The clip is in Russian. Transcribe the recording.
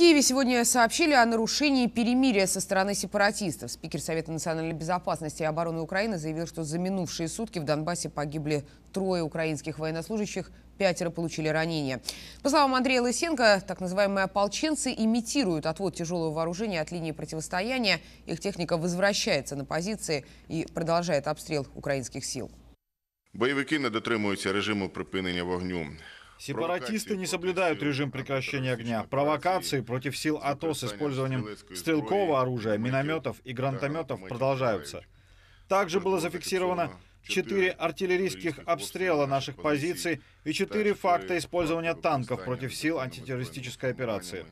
Киеве сегодня сообщили о нарушении перемирия со стороны сепаратистов. Спикер Совета национальной безопасности и обороны Украины заявил, что за минувшие сутки в Донбассе погибли трое украинских военнослужащих, пятеро получили ранения. По словам Андрея Лысенко, так называемые ополченцы имитируют отвод тяжелого вооружения от линии противостояния. Их техника возвращается на позиции и продолжает обстрел украинских сил. Боевики не дотримуються режиму припинення вогню. Сепаратисты не соблюдают режим прекращения огня. Провокации против сил АТО с использованием стрелкового оружия, минометов и гранатометов продолжаются. Также было зафиксировано четыре артиллерийских обстрела наших позиций и четыре факта использования танков против сил антитеррористической операции.